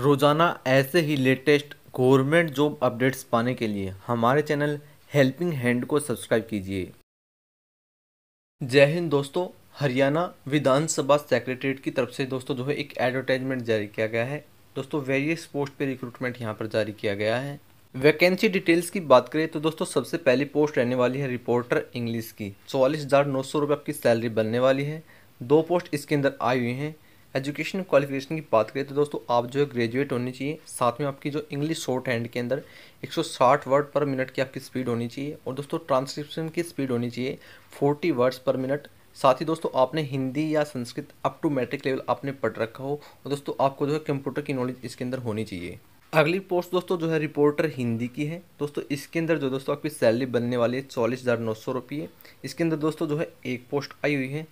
रोज़ाना ऐसे ही लेटेस्ट गवर्नमेंट जॉब अपडेट्स पाने के लिए हमारे चैनल हेल्पिंग हैंड को सब्सक्राइब कीजिए जय हिंद दोस्तों हरियाणा विधानसभा सेक्रेटरीट की तरफ से दोस्तों जो है एक एडवर्टाइजमेंट जारी किया गया है दोस्तों वेरियस पोस्ट पे रिक्रूटमेंट यहाँ पर जारी किया गया है वैकेंसी डिटेल्स की बात करें तो दोस्तों सबसे पहली पोस्ट रहने वाली है रिपोर्टर इंग्लिश की चौवालीस हज़ार नौ सौ रुपये आपकी सैलरी बनने वाली है दो पोस्ट इसके अंदर आई हुई हैं एजुकेशन क्वालिफिकेशन की बात करें तो दोस्तों आप जो है ग्रेजुएट होनी चाहिए साथ में आपकी जो इंग्लिश शॉर्ट हैंड के अंदर 160 वर्ड पर मिनट की आपकी स्पीड होनी चाहिए और दोस्तों ट्रांसक्रिप्शन की स्पीड होनी चाहिए 40 वर्ड्स पर मिनट साथ ही दोस्तों आपने हिंदी या Sanskrit up to matric level आपने पढ़ रखा हो और दोस्तों आपको जो है कंप्यूटर की नॉलेज इसके अंदर होनी चाहिए अगली पोस्ट दोस्तों जो है रिपोर्टर हिंदी की है दोस्तों इसके अंदर जो दोस्तों आपकी सैलरी बनने वाली है चालीस हज़ार नौ सौ रुपये इसके अंदर दोस्तों जो है एक पोस्ट आई हुई है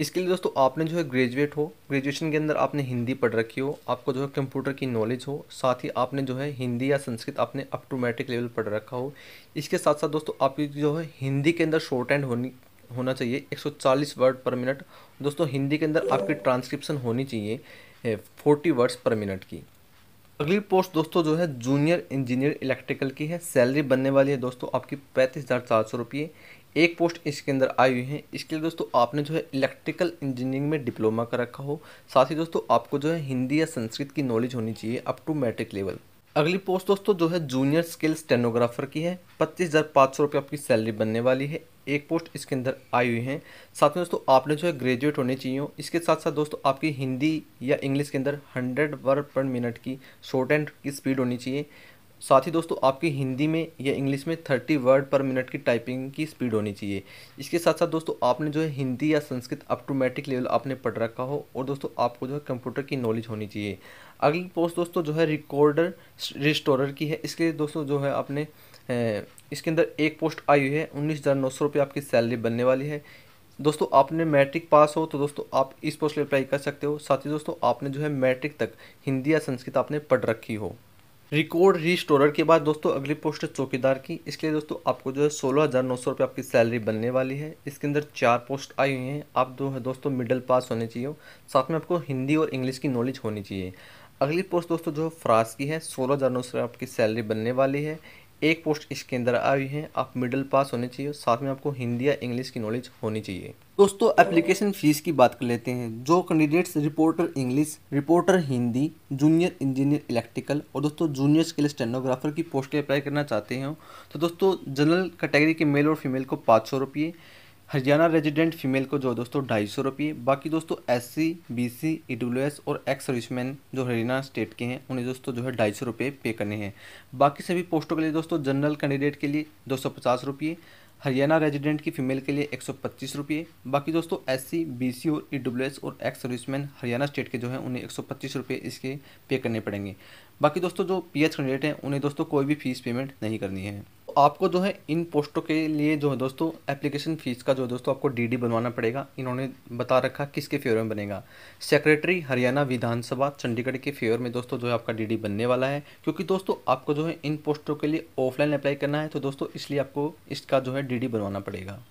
इसके लिए दोस्तों आपने जो है ग्रेजुएट हो ग्रेजुएशन के अंदर आपने हिंदी पढ़ रखी हो आपको जो है कंप्यूटर की नॉलेज हो साथ ही आपने जो है हिंदी या संस्कृत आपने अप टू मैट्रिक लेवल पढ़ रखा हो इसके साथ साथ दोस्तों आपकी जो है हिंदी के अंदर शॉर्ट एंड होनी होना चाहिए 140 वर्ड पर मिनट दोस्तों हिंदी के अंदर आपकी ट्रांसक्रिप्शन होनी चाहिए फोर्टी वर्ड्स पर मिनट की अगली पोस्ट दोस्तों जो है जूनियर इंजीनियर इलेक्ट्रिकल की है सैलरी बनने वाली है दोस्तों आपकी पैंतीस हज़ार सौ रुपये एक पोस्ट इसके अंदर आई हुई है इसके लिए दोस्तों आपने जो है इलेक्ट्रिकल इंजीनियरिंग में डिप्लोमा कर रखा हो साथ ही दोस्तों आपको जो है हिंदी या संस्कृत की नॉलेज होनी चाहिए अप टू मैट्रिक लेवल अगली पोस्ट दोस्तों जो है जूनियर स्किल स्टेनोग्राफर की है पच्चीस हज़ार पाँच सौ रुपये आपकी सैलरी बनने वाली है एक पोस्ट इसके अंदर आई हुई है साथ में दोस्तों आपने जो है ग्रेजुएट होने चाहिए हो इसके साथ साथ दोस्तों आपकी हिंदी या इंग्लिश के अंदर हंड्रेड वर्ड पर मिनट की शॉर्ट एंड की स्पीड होनी चाहिए साथ ही दोस्तों आपकी हिंदी में या इंग्लिश में थर्टी वर्ड पर मिनट की टाइपिंग की स्पीड होनी चाहिए इसके साथ साथ दोस्तों आपने जो है हिंदी या Sanskrit up to matric level आपने पढ़ रखा हो और दोस्तों आपको जो है कंप्यूटर की नॉलेज होनी चाहिए अगली पोस्ट दोस्तों जो है रिकॉर्डर रिस्टोरर की है इसके लिए दोस्तों जो है आपने इसके अंदर एक पोस्ट आई हुई है उन्नीस हज़ार नौ सौ रुपये आपकी सैलरी बनने वाली है दोस्तों आपने मैट्रिक पास हो तो दोस्तों आप इस पोस्ट पर अप्लाई कर सकते हो साथ ही दोस्तों आपने जो है मैट्रिक तक हिंदी या संस्कृत आपने पढ़ रखी हो रिकॉर्ड रिस्टोरर के बाद दोस्तों अगली पोस्ट है चौकीदार की इसके लिए दोस्तों आपको जो है सोलह हज़ार नौ सौ रुपये आपकी सैलरी बनने वाली है इसके अंदर चार पोस्ट आई हुई हैं आप जो है दोस्तों मिडिल पास होने चाहिए साथ में आपको हिंदी और इंग्लिश की नॉलेज होनी चाहिए अगली पोस्ट दोस्तों जो फ्रांस की है सोलह हज़ार नौ सौ आपकी सैलरी बनने वाली है एक पोस्ट इसके अंदर आई है आप मिडिल पास होने चाहिए साथ में आपको हिंदी या इंग्लिश की नॉलेज होनी चाहिए दोस्तों एप्लीकेशन फ़ीस की बात कर लेते हैं जो candidates reporter English reporter Hindi junior engineer electrical और दोस्तों जूनियर स्किल स्टेनोग्राफर की पोस्ट के अप्लाई करना चाहते हैं तो दोस्तों जनरल कैटेगरी के मेल और फीमेल को पाँच सौ रुपये हरियाणा रेजिडेंट फीमेल को जो है दोस्तों ढाई सौ रुपये बाकी दोस्तों S C B C E W S और एक्स सर्विसमैन जो हरियाणा स्टेट के हैं उन्हें दोस्तों जो है ढाई सौ रुपये पे करने हैं बाकी सभी पोस्टों के लिए दोस्तों जनरल कैंडिडेट के लिए दो सौ पचास रुपये हरियाणा रेजिडेंट की फीमेल के लिए एक सौ पच्चीस रुपये बाकी दोस्तों एस सी बी सी और ई डब्ल्यू एस और एक्स सर्विसमैन हरियाणा स्टेट के जो है उन्हें एक सौ पच्चीस रुपये इसके पे करने पड़ेंगे बाकी दोस्तों जो पी एच कैंडिडेट हैं उन्हें दोस्तों कोई भी फीस पेमेंट नहीं करनी है आपको जो है इन पोस्टों के लिए जो है दोस्तों एप्लीकेशन फ़ीस का जो है दोस्तों आपको डीडी बनवाना पड़ेगा इन्होंने बता रखा किसके फेवर में बनेगा सेक्रेटरी हरियाणा विधानसभा चंडीगढ़ के फेवर में दोस्तों जो है आपका डीडी बनने वाला है क्योंकि दोस्तों आपको जो है इन पोस्टों के लिए ऑफलाइन अप्लाई करना है तो दोस्तों इसलिए आपको इसका जो है डी बनवाना पड़ेगा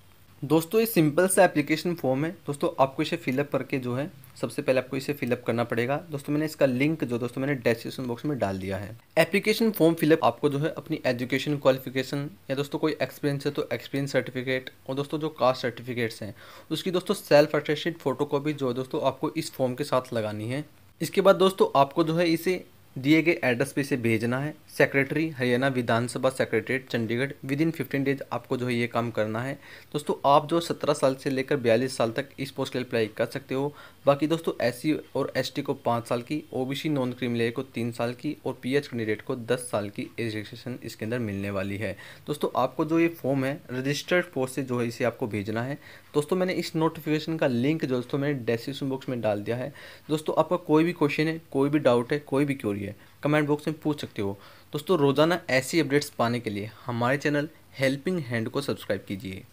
दोस्तों ये सिंपल सा एप्लीकेशन फॉर्म है दोस्तों आपको इसे फिलअप करके जो है सबसे पहले आपको इसे फिलअप करना पड़ेगा दोस्तों मैंने इसका लिंक जो दोस्तों मैंने डिस्क्रिप्शन बॉक्स में डाल दिया है एप्लीकेशन फॉर्म फिलअप आपको जो है अपनी एजुकेशन क्वालिफिकेशन या दोस्तों कोई एक्सपीरियंस है तो एक्सपीरियंस सर्टिफिकेट और दोस्तों जो कास्ट सर्टिफिकेट्स हैं उसकी दोस्तों सेल्फ अटेस्टेड फोटो जो है दोस्तों आपको इस फॉर्म के साथ लगानी है इसके बाद दोस्तों आपको जो है इसे दिए गए एड्रेस पे इसे भेजना है secretary Haryana Vidhan Sabha secretariat Chandigarh within fifteen days आपको जो है ये काम करना है दोस्तों आप जो सत्रह साल से लेकर बयालीस साल तक इस पोस्ट के लिए अप्लाई कर सकते हो बाकी दोस्तों एस और एस को पाँच साल की ओ नॉन क्रिमिनल को तीन साल की और पी कैंडिडेट को दस साल की एज इसके अंदर मिलने वाली है दोस्तों आपको जो ये फॉर्म है रजिस्टर्ड पोस्ट से जो है इसे आपको भेजना है दोस्तों मैंने इस नोटिफिकेशन का लिंक जो दोस्तों मैंने डेस्क्रिप्शन बॉक्स में डाल दिया है दोस्तों आपका कोई भी क्वेश्चन है कोई भी डाउट है कोई भी क्यूरी हुई है कमेंट बॉक्स में पूछ सकते हो दोस्तों रोज़ाना ऐसी अपडेट्स पाने के लिए हमारे चैनल हेल्पिंग हैंड को सब्सक्राइब कीजिए